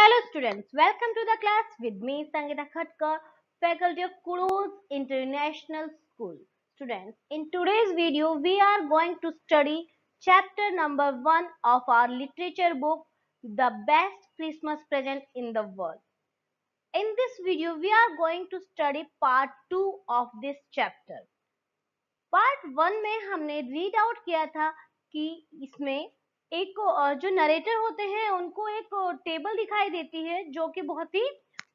Hello students, welcome to the class with me Sangeeta Khatkar, faculty of Kuros International School. Students, in today's video we are going to study chapter number 1 of our literature book The Best Christmas Present in the World. In this video we are going to study part 2 of this chapter. Part one में हमने read out किया था कि इसमें एक जो narrator होते हैं उनको एक टेबल दिखाई देती है जो कि बहुत ही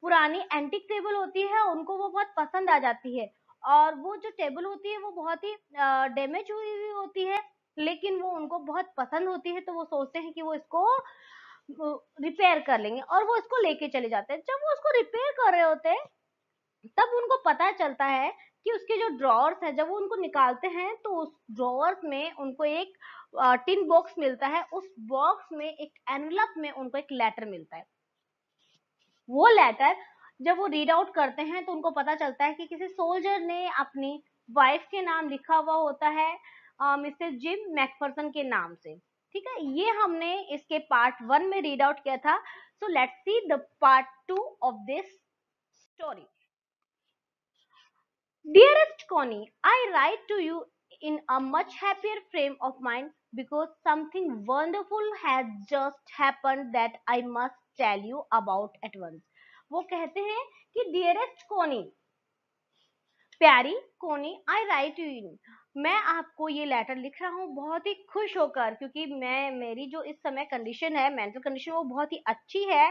पुरानी एंटिक टेबल होती है उनको वो बहुत पसंद आ जाती है और वो जो टेबल होती है वो बहुत ही डैमेज हुई हुई होती है लेकिन वो उनको बहुत पसंद होती है तो वो सोचते हैं कि वो इसको रिपेयर कर लेंगे और वो इसको लेके चले जाते हैं जब वो उसको रिपेयर कर रहे होते हैं तब उनको पता चलता है कि उसके जो ड्रॉवर्स है जब वो उनको निकालते हैं तो उस ड्रॉवर्स में उनको एक टिन बॉक्स मिलता है उस बॉक्स में एक एनवलप में उनको एक लेटर मिलता है वो लेटर जब वो रीड आउट करते हैं तो उनको पता चलता है कि किसी सोल्जर ने अपनी वाइफ के नाम लिखा हुआ होता है मिस्टर जिम मैकफर्सन के नाम से ठीक है ये हमने इसके पार्ट वन में रीड आउट किया था so let's see the part two of this story dearest Connie I write to you in a much happier frame of mind because something wonderful has just happened that I must tell you about at once. वो कहते हैं कि dearest कोनी प्यारी कोनी आई right you in मैं आपको ये लेटर लिख रहा हूँ बहुत ही खुश होकर क्योंकि मैं मेरी जो इस समय कंडीशन है मेंटल कंडीशन वो बहुत ही अच्छी है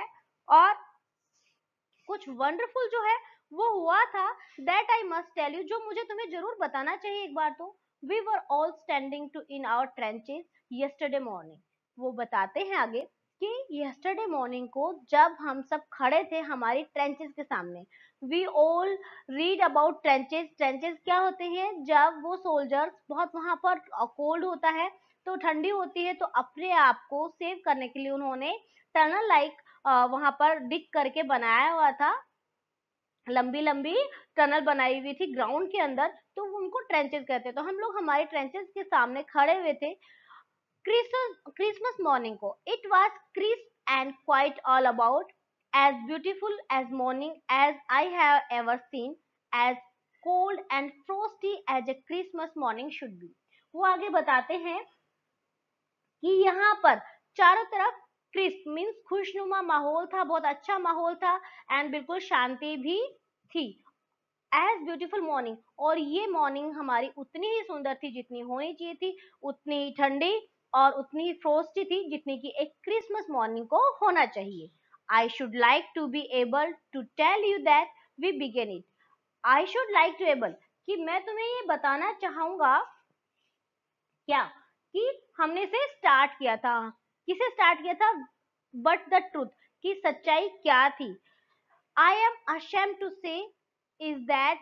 और कुछ वंडरफुल जो है वो हुआ था that I must tell you जो मुझे तुम्हें जरूर बताना चाहिए एक बार तो we were all standing to in our trenches yesterday morning वो बताते हैं आगे कि यस्टरडे मॉर्निंग को जब हम सब खड़े थे हमारी ट्रेंचेस के सामने we all read about trenches trenches क्या होते हैं जब वो सोल्जर्स बहुत वहां पर कोल्ड होता है तो ठंडी होती है तो अपने आप को सेव करने के लिए उन्होंने टनल लाइक वहां पर डिक करके बनाया हुआ था लंबी लंबी टनल बनाई हुई थी ग्राउंड के अंदर तो उनको ट्रेंचेस कहते हैं तो हम लोग हमारे ट्रेंचेस के सामने खड़े हुए थे क्रिसमस मॉर्निंग को it was crisp and quite all about as beautiful as morning as I have ever seen as cold and frosty as a Christmas morning should be वो आगे बताते हैं कि यहाँ पर चारों तरफ क्रिस मीन्स खुशनुमा माहौल था बहुत अच्छा माहौल था एंड बिल्कुल शांति भी थी एज ब्यूटीफुल मॉर्निंग और ये मॉर्निंग हमारी उतनी ही सुंदर थी जितनी होनी चाहिए थी उतनी ठंडी और उतनी फ्रोस्टी थी जितनी की एक क्रिसमस मॉर्निंग को होना चाहिए I should like to be able to tell you that we began it I should like to able कि मैं तुम्हें ये बताना चाहूंगा क्या कि हमने से स्टार्ट किया था किसे स्टार्ट किया था बट द ट्रूथ कि सच्चाई क्या थी I am ashamed to say is that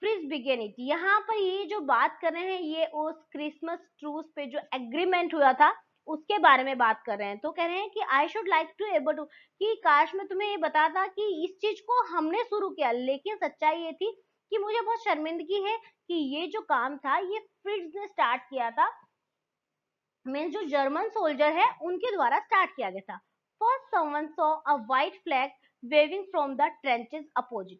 Fritz began यहाँ पर ये जो बात कर रहे हैं ये उस क्रिसमस ट्रूस पे जो एग्रीमेंट हुआ था उसके बारे में बात कर रहे हैं तो कह रहे हैं कि I should like to able to कि काश मैं तुम्हें ये बताता कि इस चीज को हमने शुरू किया लेकिन सच्चाई ये थी कि मुझे बहुत शर्मिंदगी है कि ये जो काम था ये फ्रिज ने स्टार्ट किया था मीन जो जर्मन सोल्जर है उनके द्वारा स्टार्ट किया गया था first someone saw a white flag waving from the trenches opposite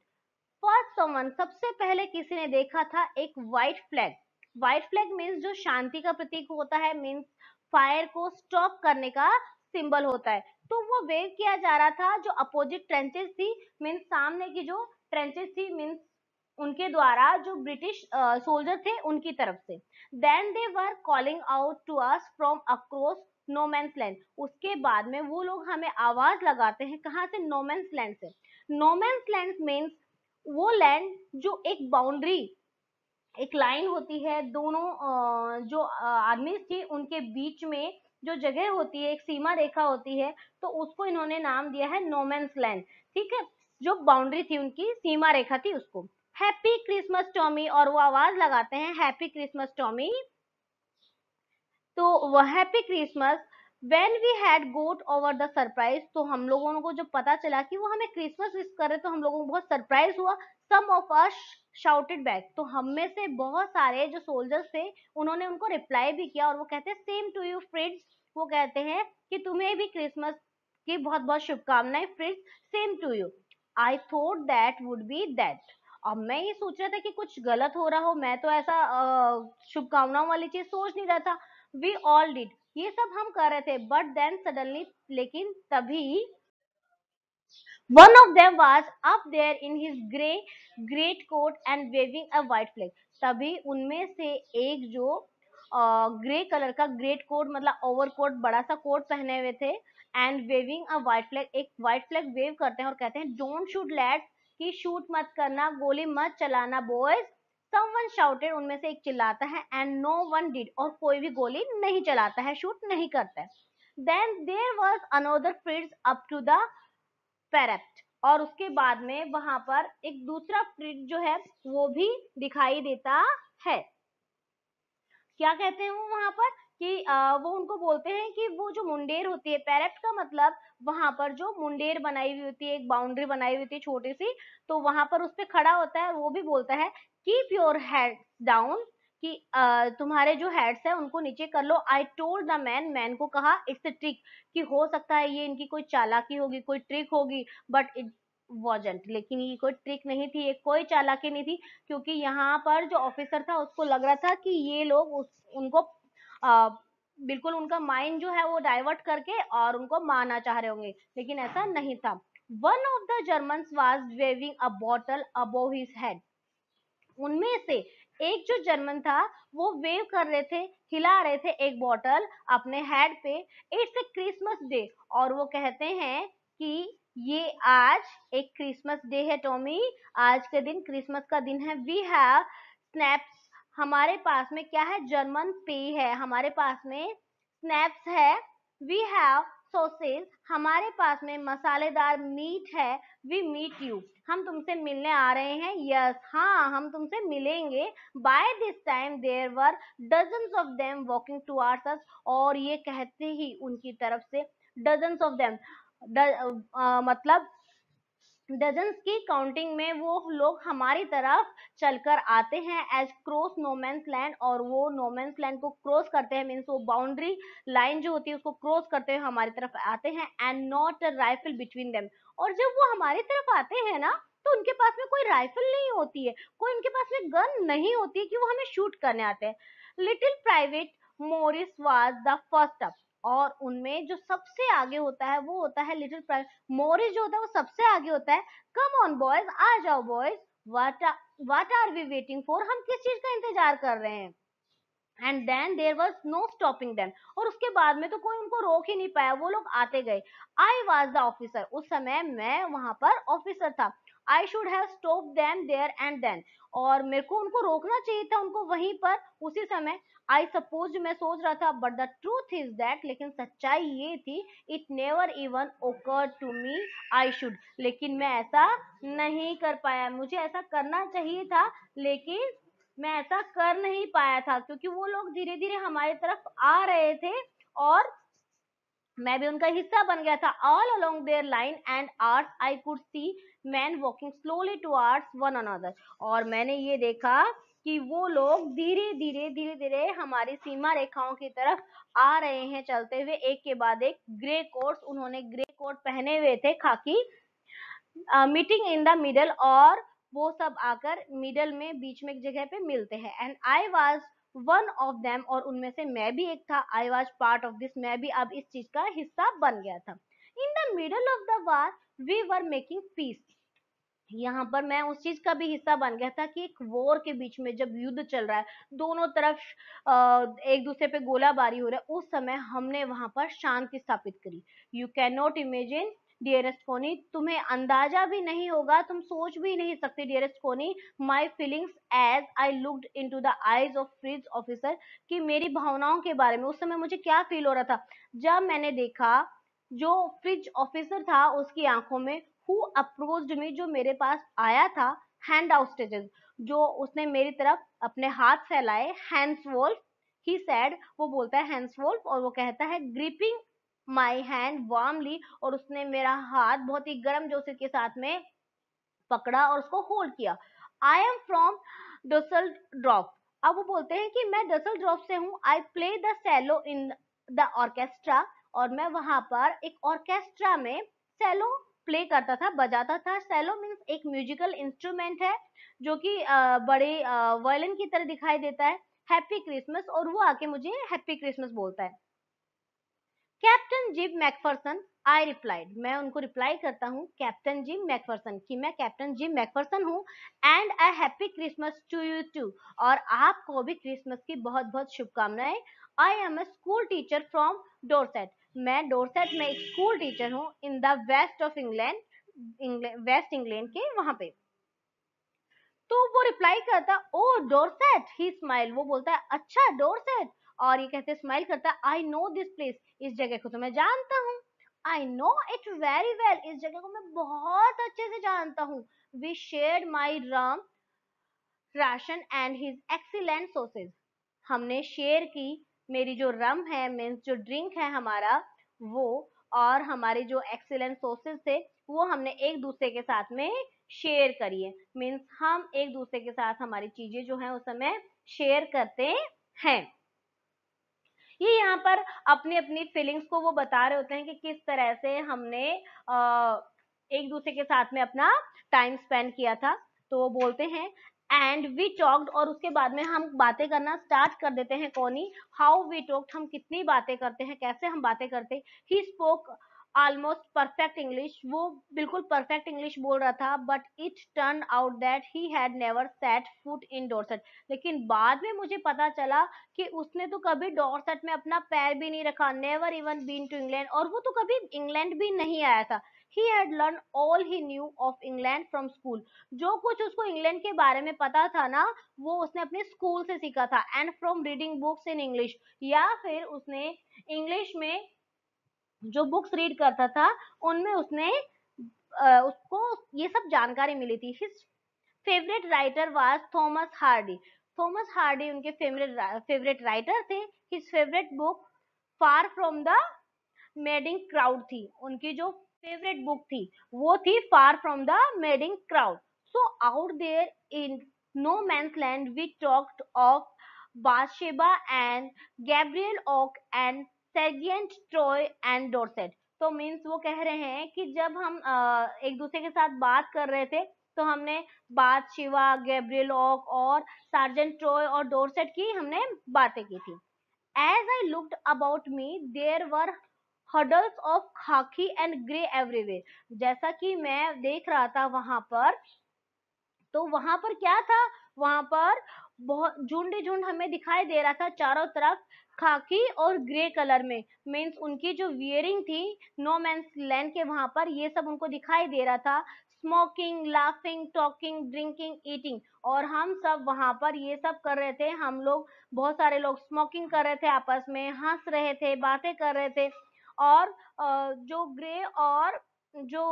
first someone सबसे पहले किसी ने देखा था एक white flag white flag means जो शांति का प्रतीक होता है मीन्स फायर को स्टॉप करने का सिंबल होता है तो वो वेव किया जा रहा था जो अपोजिट ट्रेंचेस थी मीन्स सामने की जो ट्रेंचेस थी मीन्स उनके द्वारा जो ब्रिटिश सोल्जर थे उनकी तरफ से then they were calling out to us from across no man's land उसके बाद में वो लोग हमें आवाज लगाते हैं कहाँ से नोमेंस लैंड से नोमेंस लैंड मीन्स वो लैंड जो एक बाउंड्री एक लाइन होती है दोनों जो आर्मीज थी उनके बीच में जो जगह होती है एक सीमा रेखा होती है तो उसको इन्होंने नाम दिया है नोमेंस लैंड ठीक है जो बाउंड्री थी उनकी सीमा रेखा थी उसको हैप्पी क्रिसमस टॉमी और वो आवाज लगाते हैं हैप्पी क्रिसमस टॉमी तो वह happy Christmas when we had got over the surprise तो हम लोगों को जो पता चला कि वो हमें क्रिसमस विश कर रहे तो हम लोगों को बहुत सरप्राइज हुआ some of us shouted back तो हम में से बहुत सारे जो सोल्जर्स थे उन्होंने उनको रिप्लाई भी किया और वो कहते हैं सेम टू यू फ्रेंड्स वो कहते हैं कि तुम्हें भी क्रिसमस की बहुत बहुत शुभकामनाएं friends same to you I thought that would be that अब मैं ये सोच रहा था कि कुछ गलत हो रहा हो मैं तो ऐसा शुभकामनाओं वाली चीज सोच नहीं रहा था वी ऑल डिड ये सब हम कर रहे थे बट देन सडनली लेकिन तभी one of them was up there in his grey great coat and waving a white flag तभी उनमें से एक जो ग्रे कलर का ग्रेट कोट मतलब ओवर कोट बड़ा सा कोट पहने हुए थे and waving a white flag एक वाइट फ्लैग वेव करते हैं और कहते हैं डोंट शूट लेट्स कि शूट मत करना गोली मत चलाना बॉयज समवन शाउटेड उनमें से एक चिल्लाता है एंड नो वन डिड और कोई भी गोली नहीं चलाता है शूट नहीं करता है then there was another Fritz up to the parapet और उसके बाद में वहां पर एक दूसरा फ्रिड जो है वो भी दिखाई देता है क्या कहते हैं वो वहां पर कि आ, वो उनको बोलते हैं कि वो जो मुंडेर होती है पैरेट का मतलब वहां पर जो मुंडेर बनाई हुई होती है एक बाउंड्री बनाई हुई होती है छोटी सी तो वहां पर उस पर खड़ा होता है वो भी बोलता है कीप योर हेड डाउन कि तुम्हारे जो हेड्स है उनको नीचे कर लो आई टोल्ड द मैन मैन को कहा इट्स अ ट्रिक कि हो सकता है ये इनकी कोई चालाकी होगी कोई ट्रिक होगी बट इट वॉजेंट लेकिन ये कोई ट्रिक नहीं थी ये कोई चालाकी नहीं थी क्योंकि यहाँ पर जो ऑफिसर था उसको लग रहा था कि ये लोग उस उनको आ, बिल्कुल उनका माइंड जो है वो डाइवर्ट करके और उनको मारना चाह रहे होंगे लेकिन ऐसा नहीं था one of the German was waving a bottle above his head उनमें से एक जो जर्मन था वो वेव कर रहे थे हिला रहे थे एक बॉटल अपने हेड पे इट्स ए क्रिसमस डे और वो कहते हैं कि ये आज एक क्रिसमस डे है टॉमी आज के दिन क्रिसमस का दिन है वी हैव स्नैप्स हमारे पास में क्या है जर्मन पे है हमारे पास में स्नैप्स है वी हैव सोसेज हमारे पास में मसालेदार मीट है वी मीट यू हम तुमसे मिलने आ रहे हैं यस yes, हाँ हम तुमसे मिलेंगे by this time there were dozen of them walking to our और ये कहते ही उनकी तरफ से डजन ऑफ देम मतलब डजन्स की काउंटिंग में वो लोग हमारी तरफ चलकर आते हैं एज क्रॉस नोमेंस लैंड और वो नोमेंस लैंड को क्रॉस करते हैं मीन्स वो बाउंड्री लाइन जो होती है उसको क्रॉस करते हुए हमारी तरफ आते हैं and not a rifle between them और जब वो हमारी तरफ आते हैं ना तो उनके पास में कोई राइफल नहीं होती है कोई उनके पास में गन नहीं होती है कि वो हमें शूट करने आते हैं little private Morris was the first up और उनमें जो सबसे आगे होता है वो होता है लिटिल प्राइज मोरिज जो होता है वो सबसे आगे होता है कम ऑन बॉयज आ जाओ boys what are we waiting for हम किस चीज का इंतजार कर रहे हैं and then there was no stopping then और उसके बाद में तो कोई उनको रोक ही नहीं पाया वो लोग आते गए आई वॉज द ऑफिसर उस समय मैं वहां पर ऑफिसर था I should have stop them there and then और मेरे को उनको रोकना चाहिए था उनको वहीं पर उसी समय आई सपोज मैं सोच रहा था but the truth is that लेकिन सच्चाई ये थी it never even occur to me I should लेकिन मैं ऐसा नहीं कर पाया मुझे ऐसा करना चाहिए था लेकिन मैं ऐसा कर नहीं पाया था क्योंकि वो लोग धीरे धीरे हमारी तरफ आ रहे थे और मैं भी उनका हिस्सा बन गया था all along their line and art I could see man walking slowly towards one another और मैंने ये देखा कि वो लोग धीरे धीरे धीरे धीरे हमारी सीमा रेखाओं की तरफ आ रहे हैं चलते हुए एक के बाद एक ग्रे कोट उन्होंने ग्रे कोट पहने हुए थे खाकी मीटिंग इन द मिडल और वो सब आकर मिडल में बीच में एक जगह पे मिलते हैं and I was one of them और उनमें से मैं भी एक था I was part of this मैं भी अब इस चीज का हिस्सा बन गया था in the middle of the war we were making peace यहाँ पर मैं उस चीज का भी हिस्सा बन गया था कि एक वॉर के बीच में जब युद्ध चल रहा है दोनों तरफ एक दूसरे पे गोलाबारी हो रहा है उस समय हमने वहां पर शांति स्थापित करी you can not imagine dearest Connie तुम्हें अंदाजा भी नहीं होगा तुम सोच भी नहीं सकते dearest Connie my feelings as I looked in to the eyes of Fritz officer कि मेरी भावनाओं के बारे में उस समय मुझे क्या फील हो रहा था जब मैंने देखा जो फ्रिज ऑफिसर था उसकी आंखों में हु अप्रोच्ड मी जो मेरे पास आया था हैंड आउटस्टेजेस जो उसने मेरी तरफ अपने हाथ फैलाए हैंड्स वोल्फ ही सैड वो बोलता है हैंड्स वोल्फ और वो कहता है ग्रिपिंग माई हैंड वार्मली और उसने मेरा हाथ बहुत ही गर्म जोशी के साथ में पकड़ा और उसको होल्ड किया I am from Dusseldorf अब वो बोलते हैं कि मैं डसल ड्रॉप से हूँ I play the cello in the orchestra और मैं वहां पर एक ऑर्केस्ट्रा में सेलो प्ले करता था बजाता था सेलो मीन्स एक म्यूजिकल इंस्ट्रूमेंट है जो कि बड़े वायलिन की तरह दिखाई देता है हैप्पी क्रिसमस और वो आके मुझे हैप्पी क्रिसमस बोलता है captain Jim Macpherson I replied मैं उनको रिप्लाई करता हूँ कैप्टन जिम मैकफर्सन कि मैं कैप्टन जिम मैकफर्सन हूँ and I happy Christmas to you too और आपको भी क्रिसमस की बहुत बहुत शुभकामनाएं I am a school teacher from Dorset मैं डोरसेट में एक स्कूल टीचर हूँ in the west of England west England के वहां पे तो वो रिप्लाई करता ओ डोरसेट ही स्माइल वो बोलता है अच्छा डोरसेट और ये कहते स्माइल करता है आई नो दिस प्लेस इस जगह को तो मैं जानता हूँ I know it very well इस जगह को मैं बहुत अच्छे से जानता हूँ we share my rum ration and his excellent sausage हमने शेयर की मेरी जो रम है मीन्स जो ड्रिंक है हमारा वो और हमारे जो एक्सेलेंट सोर्सेस थे वो हमने एक दूसरे के साथ में शेयर करिए मीन्स हम एक दूसरे के साथ हमारी चीजें जो है उस समय शेयर करते हैं ये यहाँ पर अपनी अपनी फीलिंग्स को वो बता रहे होते हैं कि किस तरह से हमने एक दूसरे के साथ में अपना टाइम स्पेंड किया था तो वो बोलते हैं एंड वी टॉक्ड और उसके बाद में हम बातें करना स्टार्ट कर देते हैं कौनी हाउ वी टॉक्ड हम कितनी बातें करते हैं कैसे हम बातें करते he spoke almost perfect English वो बिल्कुल परफेक्ट इंग्लिश बोल रहा था but it turn out that he had never set foot in Dorset लेकिन बाद में मुझे पता चला कि उसने तो कभी डोरसेट में अपना पैर भी नहीं रखा never even been to England और वो तो कभी इंग्लैंड भी नहीं आया था he had learn all he knew of England from school जो कुछ उसको इंग्लैंड के बारे में पता था ना वो उसने अपने स्कूल से सीखा था and from reading books in English या फिर उसने इंग्लिश में जो बुक्स रीड करता था उनमें उसने आ, उसको ये सब जानकारी मिली थी his favourite writer was Thomas Hardy Thomas Hardy उनके फेवरेट फेवरेट राइटर थे his favourite book far from the madding crowd थी उनकी जो फेवरेट बुक थी वो थी far from the madding crowd so out there in no man's land we talked of Bathsheba and Gabriel Oak and Sergeant Troy and Dorset तो means वो कह रहे हैं कि जब हम आ, एक दूसरे के साथ बात कर रहे थे तो हमने बात शिवा गैब्रियल ऑक और सार्जेंट ट्रॉय और डोरसेट की हमने बातें की थी as I looked about me there were huddles of khaki and grey everywhere जैसा कि मैं देख रहा था वहां पर तो वहां पर क्या था वहां पर बहुत झुंड झुंड हमें दिखाई दे रहा था चारों तरफ खाकी और ग्रे कलर में मीन्स उनकी जो वियरिंग थी नो मैंस लैंड के वहां पर ये सब उनको दिखाई दे रहा था smoking laughing talking drinking eating और हम सब वहां पर ये सब कर रहे थे हम लोग बहुत सारे लोग स्मोकिंग कर रहे थे आपस में हंस रहे थे बातें कर रहे थे और जो ग्रे और जो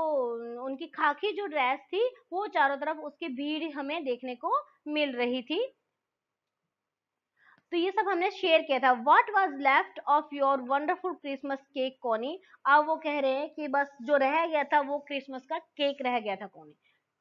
उनकी खाकी जो ड्रेस थी वो चारों तरफ उसकी भीड़ हमें देखने को मिल रही थी तो ये सब हमने शेयर किया था what was left of your wonderful Christmas cake Connie अब वो कह रहे हैं कि बस जो रह गया था वो क्रिसमस का केक रह गया था Connie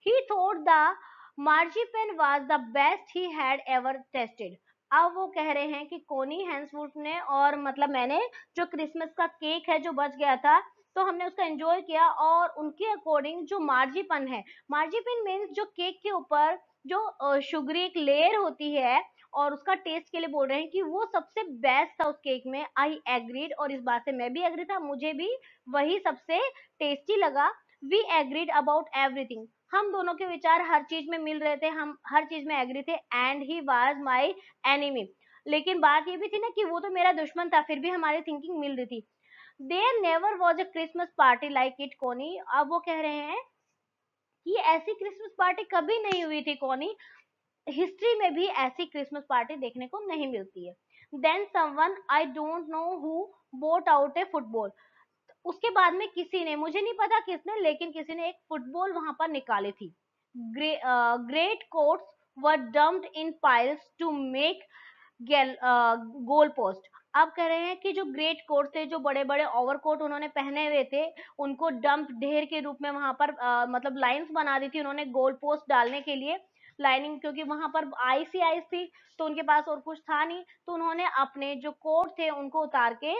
he thought the pain was the best he had ever tasted अब वो कह रहे हैं कि कोनी हैंसवुड ने और मतलब मैंने जो क्रिसमस का केक है जो बच गया था तो हमने उसका एंजॉय किया और उनके अकॉर्डिंग जो मार्जीपन है मार्जीपन मीन्स जो केक के ऊपर जो शुगरी एक लेयर होती है और उसका टेस्ट के लिए बोल रहे हैं कि वो सबसे बेस्ट था उस केक में आई एग्रीड और इस बात से मैं भी एग्री था मुझे भी वही सबसे टेस्टी लगा वी एग्रीड अबाउट एवरीथिंग हम दोनों के विचार हर चीज में मिल रहे थे हम हर चीज में एग्री थे and he was my enemy लेकिन बात ये भी थी ना कि वो तो मेरा दुश्मन था फिर भी हमारी थिंकिंग मिल रही थी there never was a Christmas party like it Connie अब वो कह रहे हैं कि ऐसी क्रिसमस पार्टी कभी नहीं हुई थी कोनी हिस्ट्री में भी ऐसी क्रिसमस पार्टी देखने को नहीं मिलती है then someone I don't know who brought out a football उसके बाद में किसी ने मुझे नहीं पता किसने लेकिन किसी ने एक फुटबॉल वहां पर निकाली थी great coats were dumped in piles to make goal post अब कह रहे हैं कि जो ग्रेट कोट थे जो बड़े बड़े ओवरकोट उन्होंने पहने हुए थे उनको डंप ढेर के रूप में वहां पर आ, मतलब लाइंस बना दी थी उन्होंने गोल पोस्ट डालने के लिए लाइनिंग क्योंकि वहां पर आइस ही आइस थी तो उनके पास और कुछ था नहीं तो उन्होंने अपने जो कोट थे उनको उतार के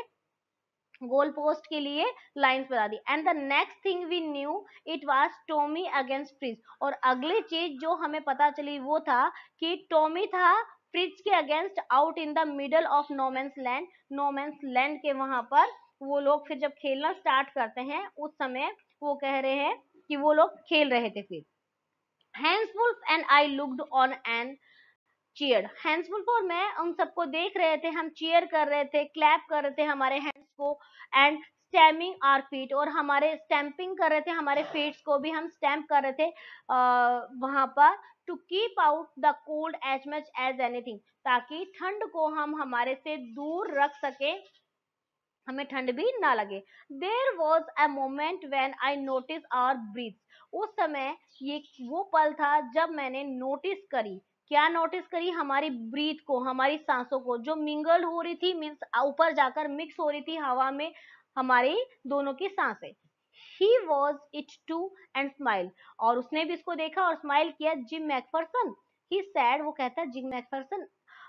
गोल पोस्ट के लिए लाइंस बता दी and the next thing we knew it was Tommy against Fritz और अगली चीज जो हमें पता चली वो था कि टोमी था फ्रिज के against out in the middle of no man's land no man's land के वहां पर वो लोग फिर जब खेलना स्टार्ट करते हैं उस समय वो कह रहे हैं कि वो लोग खेल रहे थे फिर Hans Wolf and I looked on and cheer Hans Wolf और मैं उन सबको देख रहे थे हम चेयर कर रहे थे क्लैप कर रहे थे हमारे को एंड स्टैमिंग आर फीट और हमारे स्टैम्पिंग कर रहे थे हमारे फीट्स को भी हम स्टैम्प कर रहे थे आ, वहां पर to keep out the cold as much as anything ताकि ठंड को हम हमारे से दूर रख सके हमें ठंड भी ना लगे there was a moment when I notice our breath उस समय ये वो पल था जब मैंने नोटिस करी क्या नोटिस करी हमारी ब्रीथ को हमारी सांसों को जो मिंगल हो रही थी मीन्स ऊपर जाकर मिक्स हो रही थी हवा में हमारी दोनों की सांसें he was it too and smile और उसने भी इसको देखा और स्माइल किया जिम मैकफर्सन ही सैड वो कहता है जिम मैकफर्सन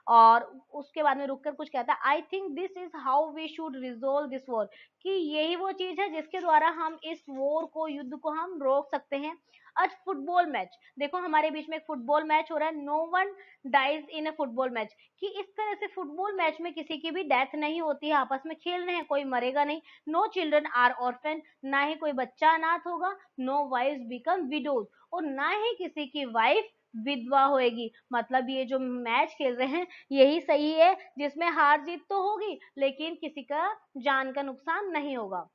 और उसके बाद में रुककर कुछ कहता है I think this is how we should resolve this war कि यही वो चीज है जिसके द्वारा हम इस वॉर को युद्ध को हम रोक सकते हैं आज फुटबॉल मैच देखो हमारे बीच में एक फुटबॉल मैच हो रहा है no one dies in a football match कि इस तरह से फुटबॉल मैच में किसी की भी डेथ नहीं होती है आपस में खेल रहे हैं कोई मरेगा नहीं नो चिल्ड्रन आर ऑर्फेन ना ही कोई बच्चा अनाथ होगा नो वाइफ बिकम विडोज और ना ही किसी की वाइफ विधवा होएगी मतलब ये जो मैच खेल रहे हैं यही सही है जिसमें हार जीत तो होगी लेकिन किसी का जान का नुकसान नहीं होगा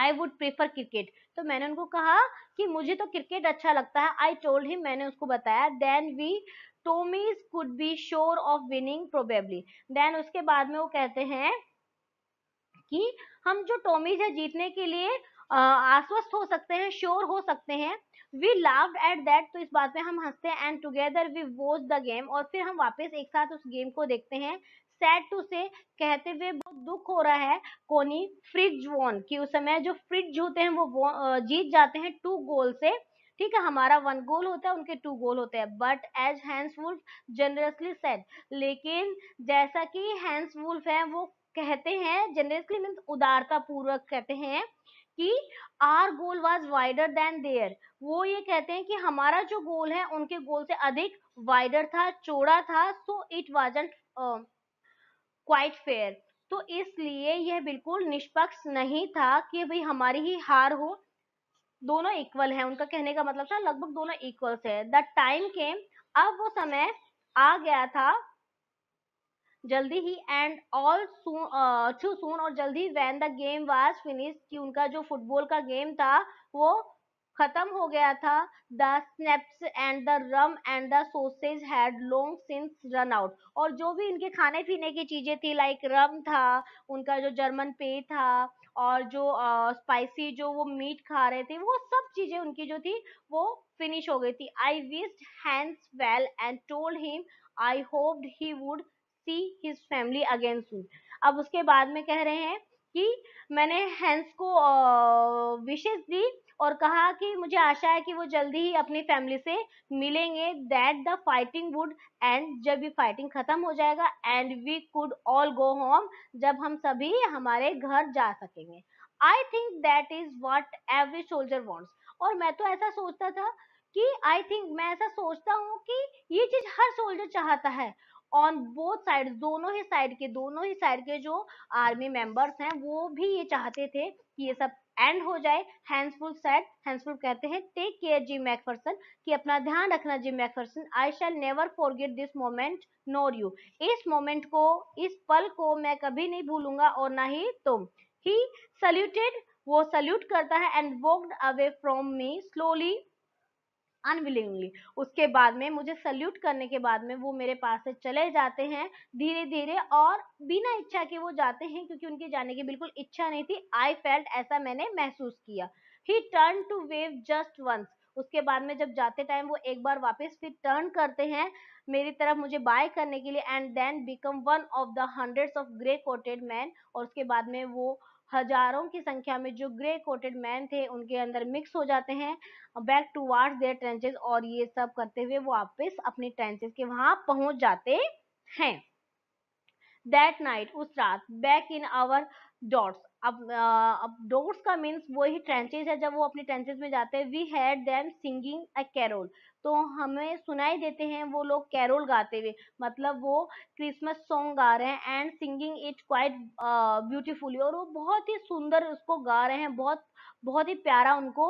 आई वुड प्रीफर क्रिकेट तो मैंने उनको कहा कि मुझे तो क्रिकेट अच्छा लगता है आई टोल्ड हिम मैंने उसको बताया then we Tommies could be sure of winning probably then उसके बाद में वो कहते हैं कि हम जो टोमीज है जीतने के लिए आश्वस्त हो सकते हैं श्योर हो सकते हैं वी लाव्ड एट दैट तो इस बात पे हम हंसते हैं and together we watch the game और फिर हम वापस एक साथ उस गेम को देखते हैं सैड टू से कहते हुए बहुत दुख हो रहा है कोनी फ्रिज वॉन कि उस समय जो फ्रिज होते हैं वो जीत जाते हैं टू गोल से ठीक है हमारा वन गोल होता है उनके टू गोल होते हैं but as Hans Wolf generously said लेकिन जैसा कि हैंस वुल्फ है वो कहते हैं जनरसली मीन्स उदारता पूर्वक कहते हैं कि our goal was wider than their वो ये कहते हैं कि हमारा जो गोल है उनके गोल से अधिक वाइडर था चौड़ा था so it wasn't quite fair तो इसलिए यह बिल्कुल निष्पक्ष नहीं था कि भाई हमारी ही हार हो दोनों इक्वल है उनका कहने का मतलब था लगभग दोनों इक्वल्स है द टाइम केम अब वो समय आ गया था जल्दी ही एंड ऑल टू सून और जल्दी when the game was finish कि उनका जो फुटबॉल का गेम था वो खत्म हो गया था the schnapps and the rum and the sausage had long since run out और जो भी इनके खाने पीने की चीजें थी लाइक रम था उनका जो जर्मन पे था और जो स्पाइसी uh, जो वो मीट खा रहे थे वो सब चीजें उनकी जो थी वो फिनिश हो गई थी I wished Hans well and told him I hoped he would see his family against me अब उसके बाद में कह रहे हैं कि मैंने हैंस को विशेष दी और कहा कि मुझे आशा है कि वो जल्दी ही अपनी फैमिली से मिलेंगे that the fighting would end जब ये फाइटिंग खत्म हो जाएगा and we could all go home जब हम सभी हमारे घर जा सकेंगे I think that is what every soldier wants और मैं तो ऐसा सोचता था कि आई थिंक मैं ऐसा सोचता हूँ कि ये चीज हर सोल्जर चाहता है ऑन बोथ साइड दोनों ही साइड के दोनों ही साइड के जो आर्मी मेंबर्स हैं वो भी ये चाहते थे कि ये सब एंड हो जाए हैंसफुल सेट हैंसफुल कहते हैं टेक केयर जी मैकफर्सन कि अपना ध्यान रखना Jim Macpherson I shall never forget this moment nor you इस मोमेंट को इस पल को मैं कभी नहीं भूलूंगा और ना ही तुम ही सल्यूटेड वो सल्यूट करता है and walked away from me slowly unwillingly उसके बाद में मुझे सल्यूट करने के बाद में वो मेरे पास से चले जाते हैं धीरे धीरे और बिना इच्छा के वो जाते हैं क्योंकि उनके जाने की बिल्कुल इच्छा नहीं थी आई फेल्ट ऐसा मैंने महसूस किया he turn to wave just once उसके बाद में जब जाते टाइम वो एक बार वापस फिर टर्न करते हैं मेरी तरफ मुझे बाय करने के लिए and then become one of the hundreds of grey coated man और उसके बाद में वो हजारों की संख्या में जो ग्रे कोटेड मैन थे उनके अंदर मिक्स हो जाते हैं back toward their trenches और ये सब करते हुए वापस अपने ट्रेंचेज के वहां पहुंच जाते हैं दैट नाइट उस रात बैक इन आवर डॉट्स अब अब डोर्स का मीन्स वही ट्रेंचेज है जब वो अपने ट्रेंचेज में जाते हैं we had them singing a carol तो हमें सुनाई देते हैं वो लोग कैरोल गाते हुए मतलब वो क्रिसमस सॉन्ग गा रहे हैं and singing it quite beautifully और वो बहुत ही सुंदर उसको गा रहे हैं बहुत बहुत ही प्यारा उनको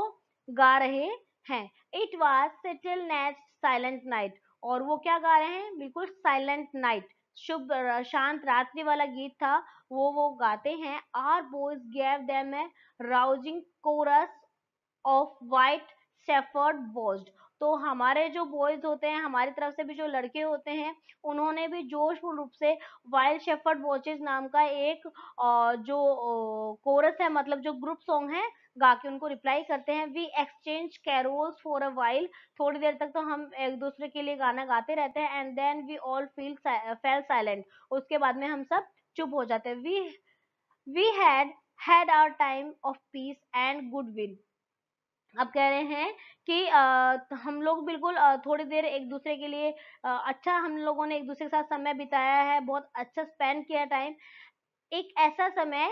गा रहे हैं it was Stille Nacht Silent Night और वो क्या गा रहे हैं बिल्कुल साइलेंट नाइट शुभ शांत रात्रि वाला गीत था वो वो गाते हैं our boys gave them a rousing chorus of While Shepherds Watched तो हमारे जो बॉयज होते हैं हमारी तरफ से भी जो लड़के होते हैं उन्होंने भी जोशपूर्ण रूप से वाइल्ड शेफर्ड वॉचेज नाम का एक जो कोरस है मतलब जो ग्रुप सॉन्ग है गा के उनको रिप्लाई करते हैं we exchange carols for a while थोड़ी देर तक तो हम एक दूसरे के लिए गाना गाते रहते हैं and then we all feel fell silent उसके बाद में हम सब चुप हो जाते हैं we we had had our time of peace and good will अब कह रहे हैं कि आ, हम लोग बिल्कुल थोड़ी देर एक दूसरे के लिए आ, अच्छा हम लोगों ने एक दूसरे के साथ समय बिताया है बहुत अच्छा स्पेंड किया टाइम एक ऐसा समय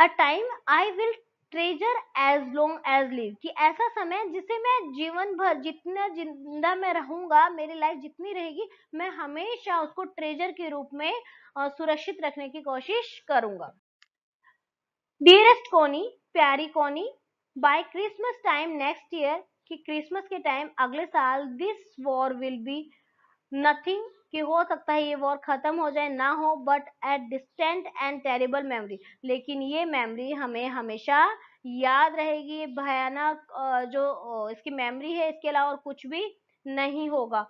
a time I will treasure as long as live कि ऐसा समय जिसे मैं जीवन भर जितना जिंदा मैं रहूंगा मेरी लाइफ जितनी रहेगी मैं हमेशा उसको ट्रेजर के रूप में सुरक्षित रखने की कोशिश करूंगा डियरेस्ट कोनी प्यारी Connie by Christmas time next year कि क्रिसमस के टाइम अगले साल this war will be nothing कि हो सकता है ये वॉर खत्म हो जाए ना हो but at distant and terrible memory लेकिन ये मेमोरी हमें हमेशा याद रहेगी भयानक जो इसकी मेमोरी है इसके अलावा और कुछ भी नहीं होगा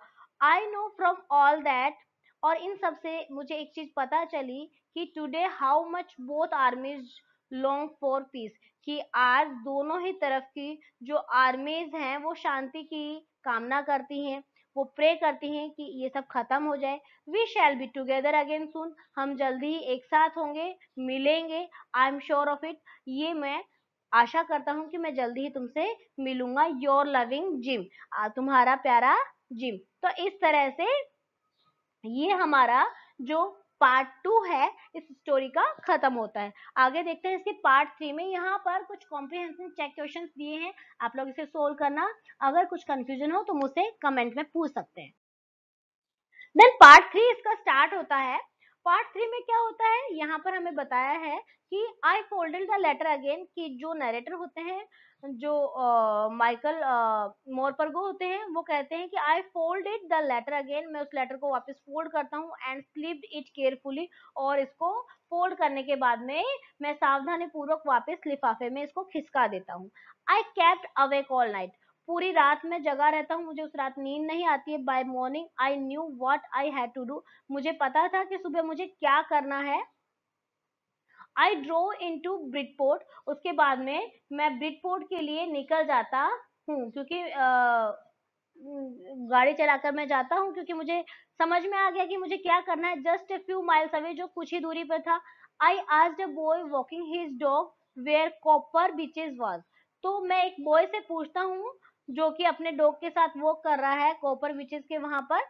I know from all that और इन सब से मुझे एक चीज पता चली कि today how much both armies long for peace कि आज दोनों ही तरफ की जो आर्मीज हैं वो शांति की कामना करती हैं वो प्रे करती हैं कि ये सब खत्म हो जाए we shall be together again soon हम जल्दी ही एक साथ होंगे मिलेंगे I am sure of it ये मैं आशा करता हूँ कि मैं जल्दी ही तुमसे मिलूंगा योर लविंग जिम तुम्हारा प्यारा जिम तो इस तरह से ये हमारा जो पार्ट टू है इस स्टोरी का खत्म होता है आगे देखते हैं इसके पार्ट थ्री में यहाँ पर कुछ कॉम्प्रिहेंसिव चेक क्वेश्चन दिए हैं आप लोग इसे सोल्व करना अगर कुछ कंफ्यूजन हो तो मुझसे कमेंट में पूछ सकते हैं देन पार्ट थ्री इसका स्टार्ट होता है पार्ट थ्री में क्या होता है यहाँ पर हमें बताया है कि I folded the letter again कि जो नरेटर होते हैं जो माइकल मोरपरगो होते हैं वो कहते हैं कि I folded the letter again मैं उस लेटर को वापस फोल्ड करता हूँ एंड स्लिप इट केयरफुली और इसको फोल्ड करने के बाद में मैं सावधानी पूर्वक वापस लिफाफे में इसको खिसका देता हूँ I kept awake all night पूरी रात में जगा रहता हूँ मुझे उस रात नींद नहीं आती है by morning I knew what I had to do मुझे पता था कि सुबह मुझे क्या करना है आई ड्रो इन टू ब्रिटपोर्ट उसके बाद में मैं ब्रिटपोर्ट के लिए निकल जाता हूँ क्योंकि आ, गाड़ी चलाकर मैं जाता हूँ क्योंकि मुझे समझ में आ गया कि मुझे क्या करना है just a few miles away जो कुछ ही दूरी पर था आई आज a boy walking his dog where Copper Beeches was तो मैं एक बॉय से पूछता हूँ जो कि अपने डॉग के साथ वॉक कर रहा है कॉपर विचेस के वहां पर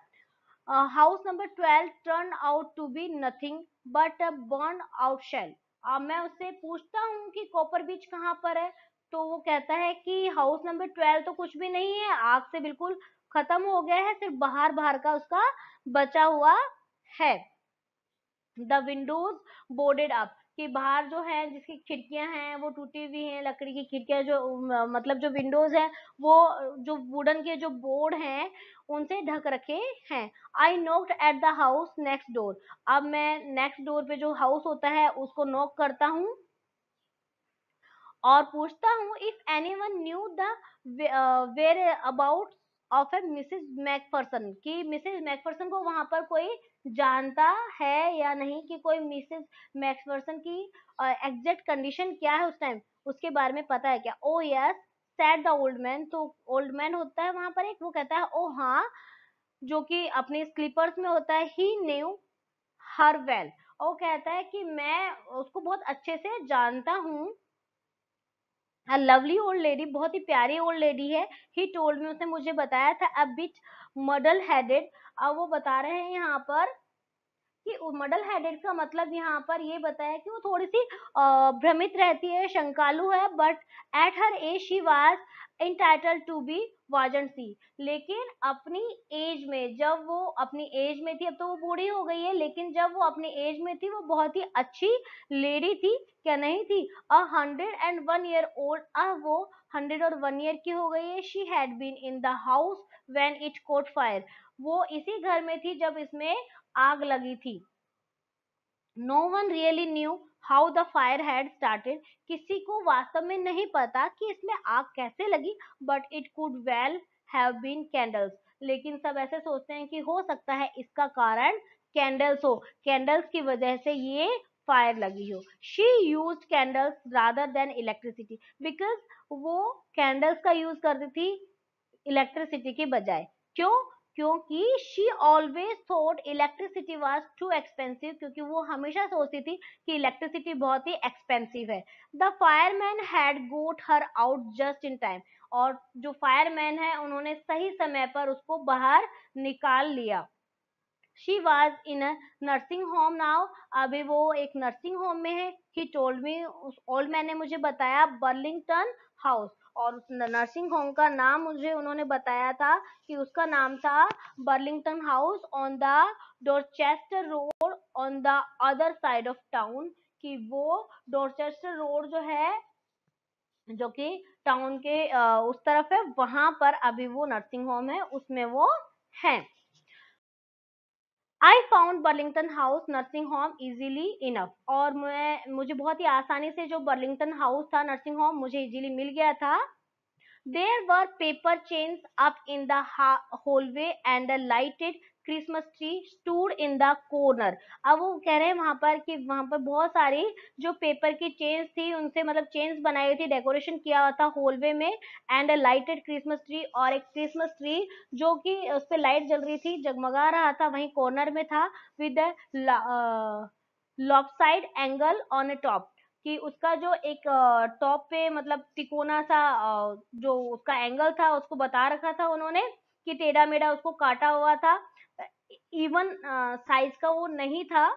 house number twelve turn out to be nothing but burn out shell मैं उससे पूछता हूँ कि कॉपर बीच कहाँ पर है तो वो कहता है कि हाउस नंबर ट्वेल्व तो कुछ भी नहीं है आग से बिल्कुल खत्म हो गया है सिर्फ बाहर बाहर का उसका बचा हुआ है द विंडोज बोर्डेड अप के बाहर जो है जिसकी खिड़कियां हैं वो टूटी हुई हैं लकड़ी की खिड़कियां जो मतलब जो विंडोज है वो जो वुडन के जो बोर्ड हैं उनसे ढक रखे हैं I knocked at the house next door अब मैं नेक्स्ट डोर पे जो हाउस होता है उसको नोक करता हूँ और पूछता हूँ if anyone knew about of a Mrs Macpherson की मिसिज मैकफर्सन को वहां पर कोई जानता है या नहीं कि कोई मिसेस मैक्सवर्सन की एग्जैक्ट कंडीशन क्या है उस टाइम उसके बारे में पता है क्या oh yes said the old man तो ओल्ड मैन होता है वहां पर एक वो कहता है ओ oh, हाँ जो कि अपने स्लीपर्स में होता है ही न्यू हर वेल वो कहता है कि मैं उसको बहुत अच्छे से जानता हूँ लवली ओल्ड लेडी बहुत ही प्यारी ओल्ड लेडी है ही टोल्ड में उसने मुझे बताया था अ बिच मडल हेडेड अब वो बता रहे हैं यहाँ पर कि मडल हेडेड का मतलब यहाँ पर ये बताया कि वो थोड़ी सी भ्रमित रहती है शंकालु है but at her age she was entitled to be wasn't she लेकिन अपनी एज में जब वो अपनी एज में थी अब तो वो बूढ़ी हो गई है लेकिन जब वो अपनी एज में थी वो बहुत ही अच्छी लेडी थी क्या नहीं थी a hundred and one year old अब वो हंड्रेड और वन ईयर की हो गई है she had been in the house when it caught fire वो इसी घर में थी जब इसमें आग लगी थी no one really knew how the fire had started किसी को वास्तव में नहीं पता कि इसमें आग कैसे लगी but it could well have been candles लेकिन सब ऐसे सोचते हैं कि हो सकता है इसका कारण कैंडल्स हो कैंडल्स की वजह से ये फायर लगी हो she use candles rather than electricity because वो कैंडल्स का यूज करती थी इलेक्ट्रिसिटी के बजाय क्यों क्योंकि she always thought electricity was too expensive क्योंकि वो हमेशा सोचती थी कि इलेक्ट्रिसिटी बहुत ही एक्सपेंसिव है the fireman had got her out just in time और जो फायरमैन है उन्होंने सही समय पर उसको बाहर निकाल लिया she was in nursing home now अभी वो एक नर्सिंग होम में है ही टोल्ड मी उस ओल्ड मैन ने मुझे बताया बर्लिंगटन हाउस और नर्सिंग होम का नाम मुझे उन्होंने बताया था कि उसका नाम था Burlington House on the Dorchester Road on the other side of town कि वो डोरचेस्टर रोड जो है जो कि टाउन के उस तरफ है वहां पर अभी वो नर्सिंग होम है उसमें वो है I found Burlington House nursing home easily enough और मैं मुझे बहुत ही आसानी से जो बर्लिंगटन हाउस था नर्सिंग होम मुझे इजिली मिल गया था there were paper chains up in the hallway and the lighted Christmas tree stood in the corner अब वो कह रहे हैं वहां पर कि वहां पर बहुत सारी जो पेपर की चेन्स थी उनसे मतलब चेन्स बनाई हुई थी डेकोरेशन किया हुआ था होलवे में and a lighted Christmas tree और एक क्रिसमस ट्री जो कि उस पर लाइट जल रही थी जगमगा रहा था वहीं कॉर्नर में था with lopsided angel on a top कि उसका जो एक टॉप uh, पे मतलब तिकोना सा uh, जो उसका एंगल था उसको बता रखा था उन्होंने कि टेढ़ा मेढ़ा उसको काटा हुआ था इवन साइज uh, का वो नहीं था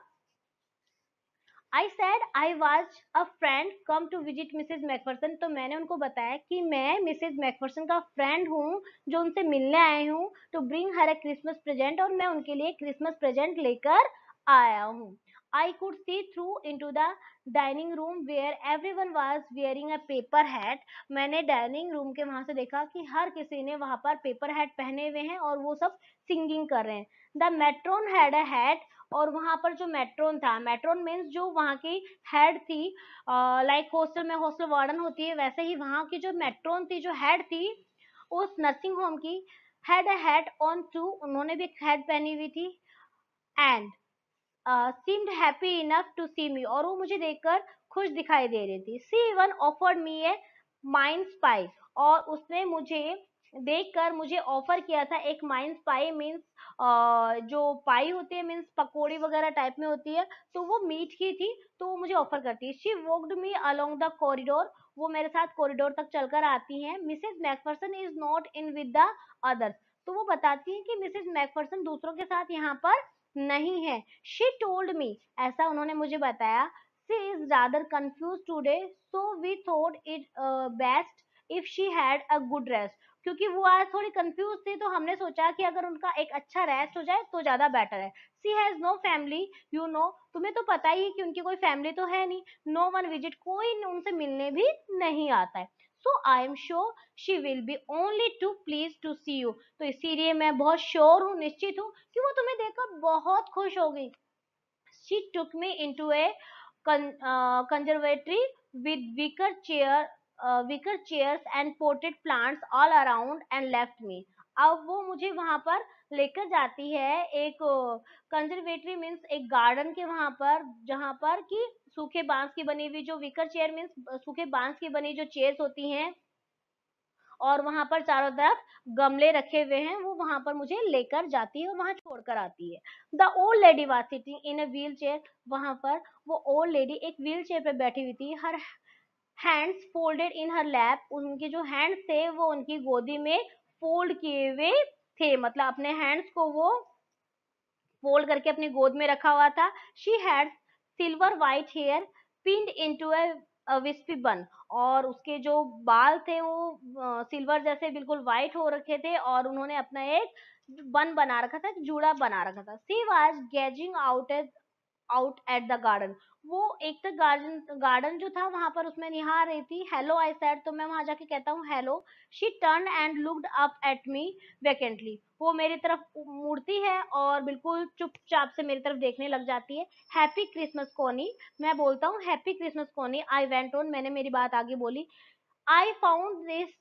I said I was a friend come to visit Mrs Macpherson तो मैंने उनको बताया कि मैं मिसेज मैकफर्सन का फ्रेंड हूँ जो उनसे मिलने आए हूँ to bring her a Christmas present और मैं उनके लिए क्रिसमस प्रेजेंट लेकर आया हूँ I could see through into the dining room where everyone was wearing a paper hat hat मैंने डाइनिंग रूम के वहाँ से देखा कि हर किसी ने वहाँ पर पेपर हैट पहने हुए हैं और वो सब सिंगिंग कर रहे हैं द मेट्रोन हैड अ और वहाँ पर जो मेट्रोन था मेट्रोन मीन्स जो वहाँ की हेड थी लाइक हॉस्टल में हॉस्टल वार्डन होती है वैसे ही वहाँ की जो मेट्रोन थी जो हेड थी उस नर्सिंग होम की head a hat on too उन्होंने भी एक हेड पहनी हुई थी and seemed happy enough to see me और वो मुझे देखकर खुश दिखाई दे रही थी she even offered me a mince pie और उसने मुझे देखकर मुझे ऑफर किया था एक माइंस पाई मीन्स जो पाई होती है मीन्स पकोड़ी वगैरह टाइप में होती है तो वो मीट की थी तो वो मुझे ऑफर करती है she walked me along the corridor वो मेरे साथ कॉरिडोर तक चलकर आती हैं Mrs Macpherson is not in with the others तो वो बताती हैं कि मिसेज मैकफर्सन दूसरों के साथ यहाँ पर नहीं है शी टोल्ड मी ऐसा उन्होंने मुझे बताया she is rather confuse today so we thought it best if she had a good rest क्योंकि वो आज थोड़ी कंफ्यूज थी तो हमने सोचा कि अगर उनका एक अच्छा रेस्ट हो जाए तो ज्यादा बेटर है she has no family you know तुम्हें तो पता ही है कि उनकी कोई फैमिली तो है नहीं नो वन विजिट कोई उनसे मिलने भी नहीं आता है so I am sure she will be only too please to see you तो इसीलिए मैं बहुत श्योर हूँ निश्चित हूँ कि वो तुम्हें देखकर बहुत खुश होगी she took me into a conservatory with wicker chair wicker chairs and potted plants all around and left me अब वो मुझे वहाँ पर लेकर जाती है एक कंजर्वेटरी मीन्स एक गार्डन के वहाँ पर जहाँ पर कि सूखे बांस की बनी हुई जो विकर चेयर मीन सूखे बांस की बनी जो चेयर्स होती हैं और वहां पर चारों तरफ गमले रखे हुए हैं वो वहां पर मुझे लेकर जाती है और वहां छोड़कर आती है the old lady was sitting in a wheel chair वहां पर वो ओल्ड लेडी एक व्हील चेयर पर बैठी हुई थी her hands folded in her lap उनके जो हैंड्स थे वो उनकी गोदी में फोल्ड किए हुए थे मतलब अपने हैंड्स को वो फोल्ड करके अपनी गोद में रखा हुआ था she had silver white hair pinned to a wispy bun और उसके जो बाल थे वो सिल्वर जैसे बिल्कुल वाइट हो रखे थे और उन्होंने अपना एक बन बना रखा था जूड़ा बना रखा था she was gazing out as out at the garden वो एक तो गार्डन गार्डन जो था वहां पर उसमें निहार रही थी हेलो आई सैड तो मैं वहां जाके कहता हूँ hello she turn and looked up at me vacantly वो मेरी तरफ मुड़ती है और बिल्कुल चुपचाप से मेरी तरफ देखने लग जाती है हैप्पी क्रिसमस कोनी मैं बोलता हूँ हैप्पी क्रिसमस कोनी आई वेंट ऑन मैंने मेरी बात आगे बोली I found this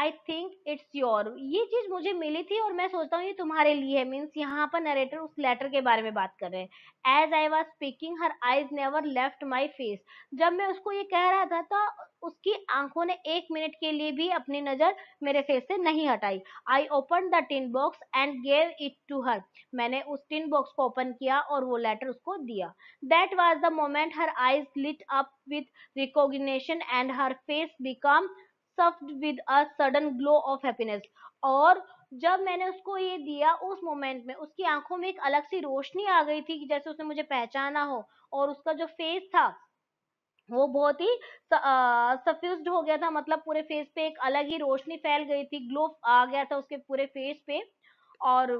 I think it's your ये चीज मुझे मिली थी और मैं सोचता हूँ ये तुम्हारे लिए है मीन्स यहाँ पर नरेटर उस लेटर के बारे में बात कर रहे हैं as I was speaking her eyes never left my face जब मैं उसको ये कह रहा था तो उसकी आंखों ने एक मिनट के लिए भी अपनी नजर मेरे फेस से नहीं हटाई I open the tin box and gave it to her मैंने उस टिन बॉक्स को ओपन किया और वो लेटर उसको दिया that was the moment her eyes lit up with recognition and her face become suffused with a sudden glow of happiness और जब मैंने उसको ये दिया उस मोमेंट में उसकी आंखों में एक अलग सी रोशनी आ गई थी कि जैसे उसने मुझे पहचाना हो और उसका जो फेस था वो बहुत ही सफ्यूज हो गया था मतलब पूरे फेस पे एक अलग ही रोशनी फैल गई थी ग्लो आ गया था उसके पूरे फेस पे और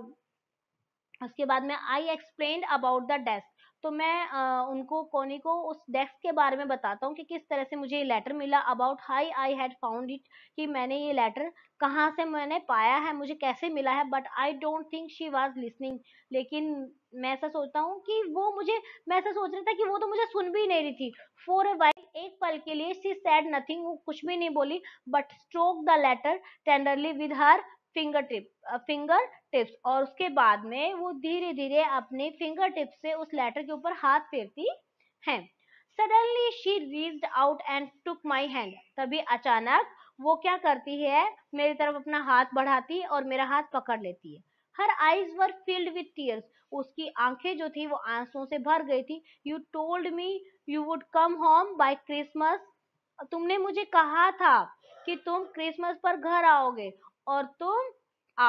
उसके बाद में I explain about the desk तो मैं आ, उनको कोनी को उस डेस्क के बारे में बताता हूँ कि किस तरह से मुझे ये लेटर मिला about how I had found it कि मैंने ये लेटर कहाँ से मैंने पाया है मुझे कैसे मिला है but I don't think she was listening लेकिन मैं ऐसा सोचता हूँ कि वो मुझे मैं ऐसा सोच रहा था कि वो तो मुझे सुन भी नहीं रही थी फॉर ए वाइल एक पल के लिए शी सैड नथिंग वो कुछ भी नहीं बोली but stroke the letter tenderly with her finger tip finger tips और उसके बाद में वो धीरे धीरे अपने फिंगर टिप्स से उस लेटर के ऊपर हाथ फेरती हैं suddenly she reached out and took my hand तभी अचानक वो क्या करती है मेरी तरफ अपना हाथ बढ़ाती और मेरा हाथ पकड़ लेती है her eyes were filled with tears उसकी आंखें जो थी वो आंसुओं से भर गई थी you told me you would come home by Christmas तुमने मुझे कहा था कि तुम क्रिसमस पर घर आओगे और तुम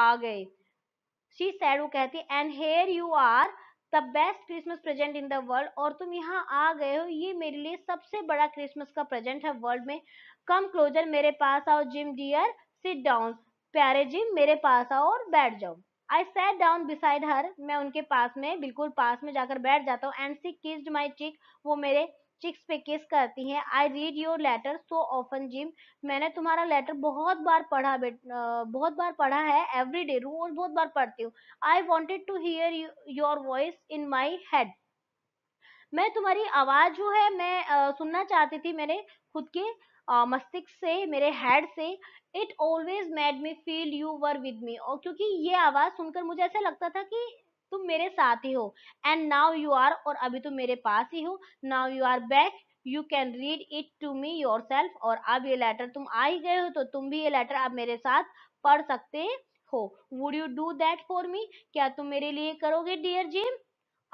आ गए शी सैड वो कहती है and here you are the best Christmas present in the world और तुम यहाँ आ गए हो ये मेरे लिए सबसे बड़ा क्रिसमस का प्रेजेंट है वर्ल्ड में कम क्लोजर मेरे पास आओ जिम डियर सिट डाउन प्यारे जिम मेरे पास आओ और बैठ जाओ I sat down beside her मैं उनके पास में बिल्कुल पास में जाकर बैठ जाता हूँ एंड सी किस्ड माई चिक वो मेरे चिक्स पे किस करती हैं I read your letter so often Jim मैंने तुम्हारा लेटर बहुत बार पढ़ा बेट बहुत बार पढ़ा है एवरी डे रोज बहुत बार पढ़ती हूँ I wanted to hear your voice in my head मैं तुम्हारी आवाज़ जो है मैं आ, सुनना चाहती थी मेरे खुद के मस्तिष्क से मेरे हेड से it always made me feel you were with me और क्योंकि ये आवाज़ सुनकर मुझे ऐसा लगता था कि तुम मेरे साथ ही हो एंड नाउ यू आर और अभी तुम मेरे पास ही हो now you are back you can read it to me yourself और अब ये लेटर तुम आ ही गए हो तो तुम भी ये लेटर अब मेरे साथ पढ़ सकते हो would you do that for me क्या तुम मेरे लिए करोगे dear Jim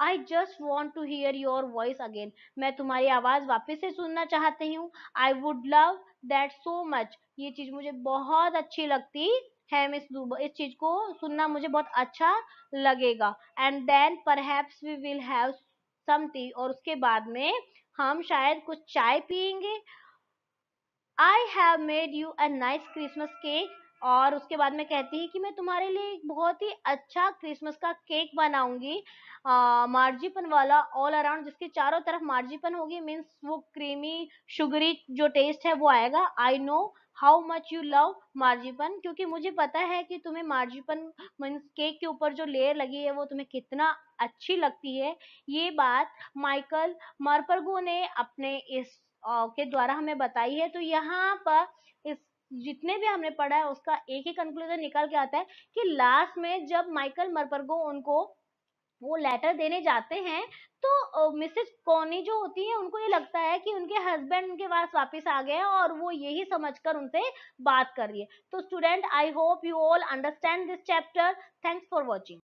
I just want to hear your voice again मैं तुम्हारी आवाज़ वापस से सुनना चाहती हूँ I would love that so much ये चीज़ मुझे बहुत अच्छी लगती है मिस दुबई इस चीज को सुनना मुझे बहुत अच्छा लगेगा and then perhaps we will have something और उसके बाद में हम शायद कुछ चाय पियेंगे I have made you a nice Christmas cake और उसके बाद में कहती है कि मैं तुम्हारे लिए एक बहुत ही अच्छा क्रिसमस का केक बनाऊंगी मार्जिपन वाला ऑल अराउंड जिसके चारों तरफ मार्जिपन होगी मीन्स वो क्रीमी शुगरी जो टेस्ट है वो आएगा I know how much you love marzipan क्योंकि मुझे पता है कि तुम्हें मार्जिपन मीन्स केक के ऊपर जो लेयर लगी है वो तुम्हें कितना अच्छी लगती है ये बात माइकल मरपरगो ने अपने इस के द्वारा हमें बताई है तो यहाँ पर इस जितने भी हमने पढ़ा है उसका एक ही कंक्लूजन निकल के आता है कि लास्ट में जब माइकल मरपरगो उनको वो लेटर देने जाते हैं तो मिसेस कॉनी जो होती है उनको ये लगता है कि उनके हस्बैंड उनके पास वापस आ गए और वो यही समझकर उनसे बात कर रही है तो student I hope you all understand this chapter thanks for watching